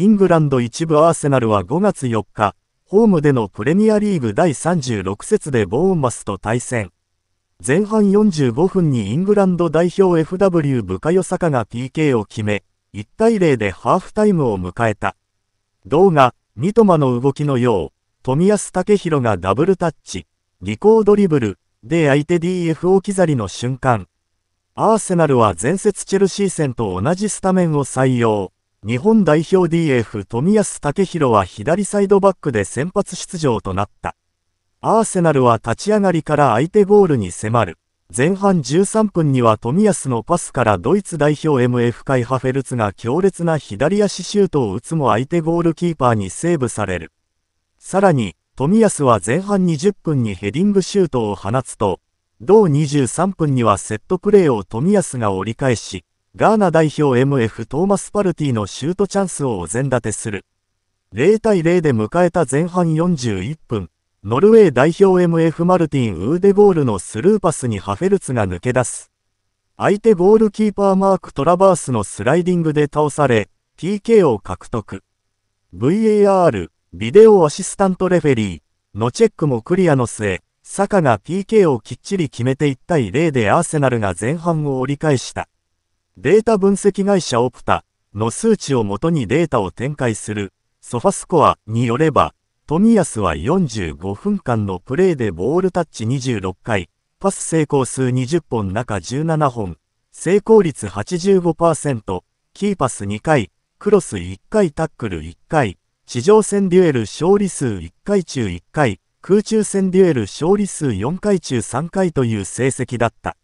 イングランド一部アーセナルは5月4日、ホームでのプレミアリーグ第36節でボーンマスと対戦。前半45分にイングランド代表 FW ブカヨサカが PK を決め、1対0でハーフタイムを迎えた。動画、三笘の動きのよう、冨安健洋がダブルタッチ、コードリブル、で相手 DF 置き去りの瞬間。アーセナルは前節チェルシー戦と同じスタメンを採用。日本代表 DF 冨安健洋は左サイドバックで先発出場となった。アーセナルは立ち上がりから相手ゴールに迫る。前半13分には冨安のパスからドイツ代表 MF 会ハフェルツが強烈な左足シュートを打つも相手ゴールキーパーにセーブされる。さらに、冨安は前半20分にヘディングシュートを放つと、同23分にはセットプレーを冨安が折り返し、ガーナ代表 MF トーマス・パルティのシュートチャンスをお膳立てする。0対0で迎えた前半41分、ノルウェー代表 MF マルティン・ウーデボールのスルーパスにハフェルツが抜け出す。相手ゴールキーパーマーク・トラバースのスライディングで倒され、PK を獲得。VAR、ビデオアシスタントレフェリー、のチェックもクリアの末、サカが PK をきっちり決めて1対0でアーセナルが前半を折り返した。データ分析会社オプタの数値をもとにデータを展開するソファスコアによれば、冨安は45分間のプレーでボールタッチ26回、パス成功数20本中17本、成功率85%、キーパス2回、クロス1回タックル1回、地上戦デュエル勝利数1回中1回、空中戦デュエル勝利数4回中3回という成績だった。